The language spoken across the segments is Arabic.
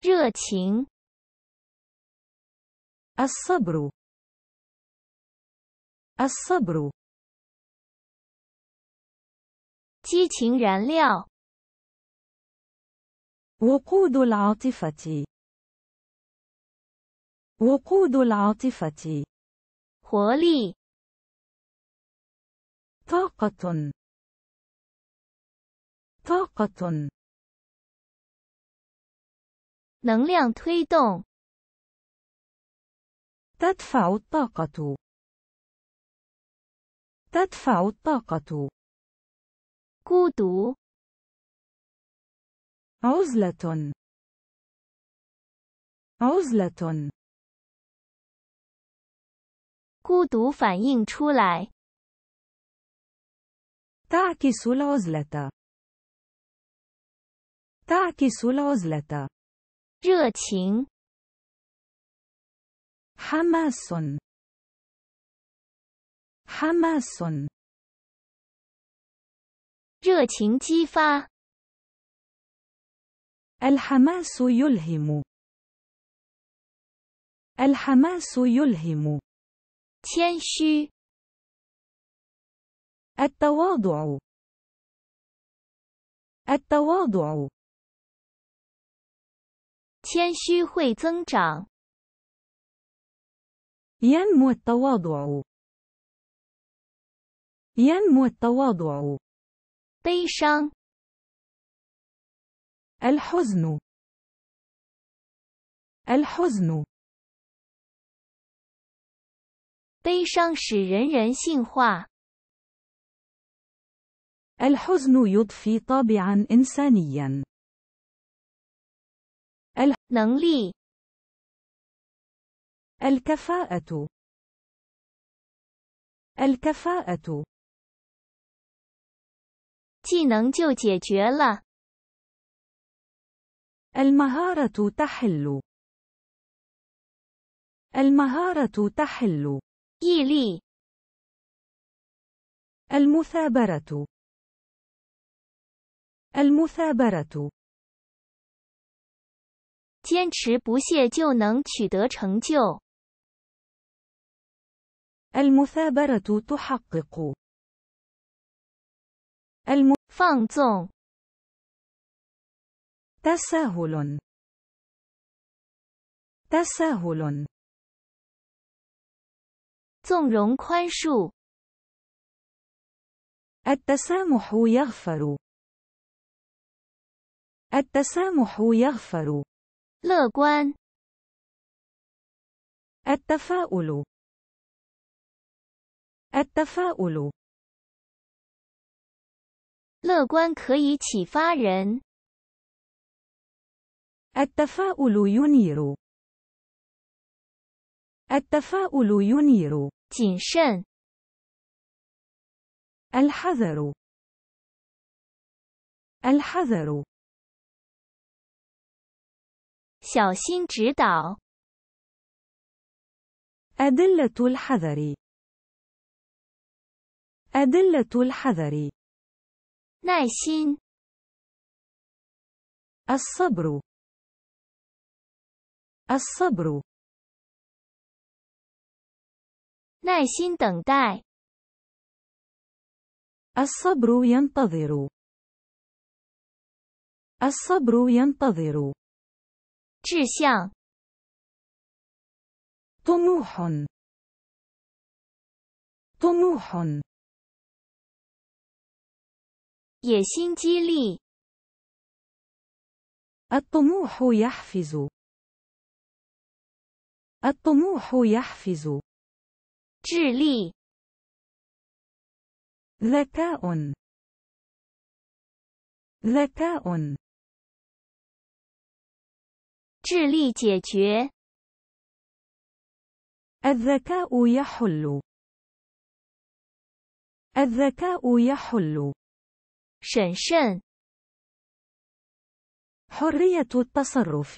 热情 الصبر الصبر 激情燃料 وقود العاطفة وقود العاطفة 活力 طاقة طاقة 能量推动。تدفع الطاقة ت.تدفع الطاقة. 孤独 .عزلة.عزلة. 孤独反映出来 .تَأْكِسُ الْعَزْلَةَ.تَأْكِسُ الْعَزْلَةَ. 热情，حماس，حماس，热情激发。الحماس يلهمو。الحماس يلهمو。谦虚。التواضع。التواضع。谦虚会增长。ينمو التواضع ينمو التواضع 悲伤 الحزن الحزن 悲伤使人人性化。الحزن يضفي طابعا إنسانيا 能力 الكفاءة الكفاءة 技能就解决了 المهارة تحل المهارة تحل 毅力 المثابرة المثابرة 坚持不懈就能取得成就。المثابرة تحقق الم 放纵 تساهل تساهل 纵容宽恕 التسامح يغفر التسامح يغفر 乐观。التفاؤلُ، التفاؤلُ。乐观可以启发人。التفاؤلُ ينيرُ، التفاؤلُ ينيرُ。谨慎。الحذرُ، الحذرُ。小心指导。أدلة الحذر أدلة الحذر 耐心 الصبر الصبر 耐心等待 الصبر ينتظر الصبر ينتظر 志向，طموح، طموح，野心激励。الطموح يحفزه، الطموح يحفزه。智力، لقاء، لقاء。致力解决。الذكاء يحل. الذكاء يحل. 审慎。حرية التصرف.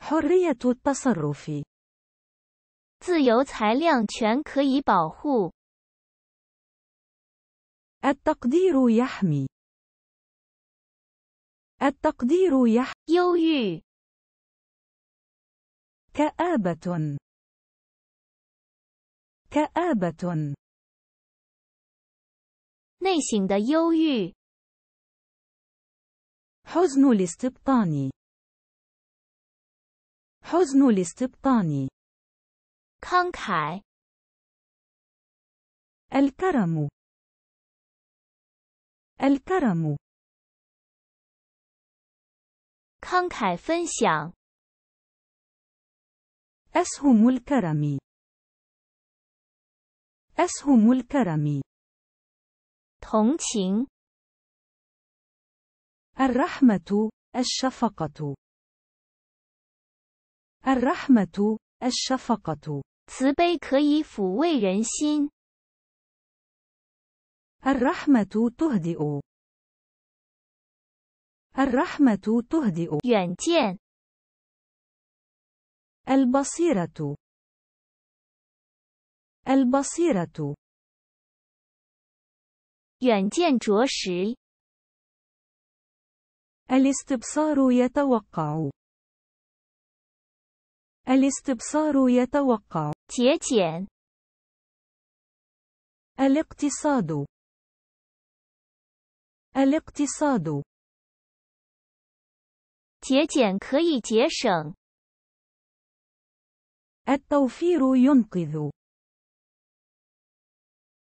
حرية التصرف. 自由裁量权可以保护。التقدير يحمي. التقدير يح 忧郁 كآبة كآبة 内省的忧郁 حزن الاستبطان حزن الاستبطان 慷慨 الكرم الكرم 慷慨分享 أسهم الكرم أسهم الكرم 同情 الرحمة الشفقة الرحمة الشفقة 慈悲可以抚慰人心 الرحمة تهدئ الرحمة تهدئ. 远见. البصيرة. البصيرة. 远见着实. الاستبصار يتوقع. الاستبصار يتوقع. تيتين. الاقتصاد. الاقتصاد 节俭可以节省。التوفير ينقذ.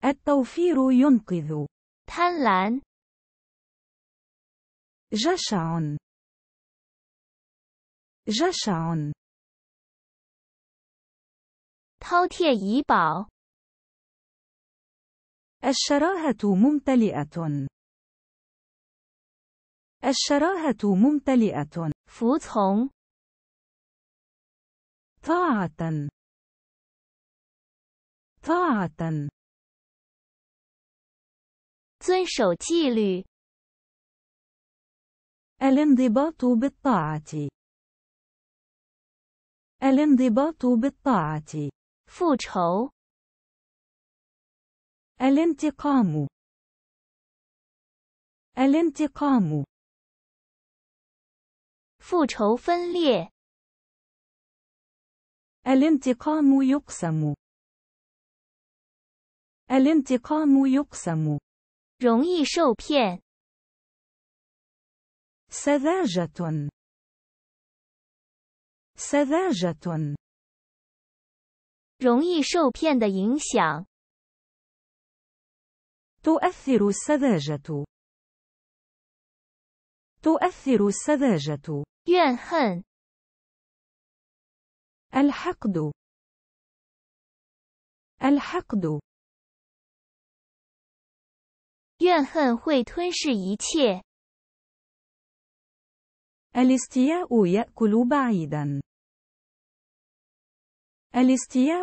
التوفير ينقذ. 贪婪 جشع جشع 饕餮怡宝 الشراهة ممتلئة الشراهة ممتلئة 服从。طاعة طاعة 遵守纪律。الانضباط بالطاعة الانضباط بالطاعة 复仇 الانتقام 复仇分裂 الانتقام يقسم الانتقام يقسم 容易受骗 سذاجة سذاجة 容易受骗的影响 تؤثر السذاجة تؤثر السذاجة 怨恨 الحقد الحقد الاستياء يأكل بعيدا. الاستياء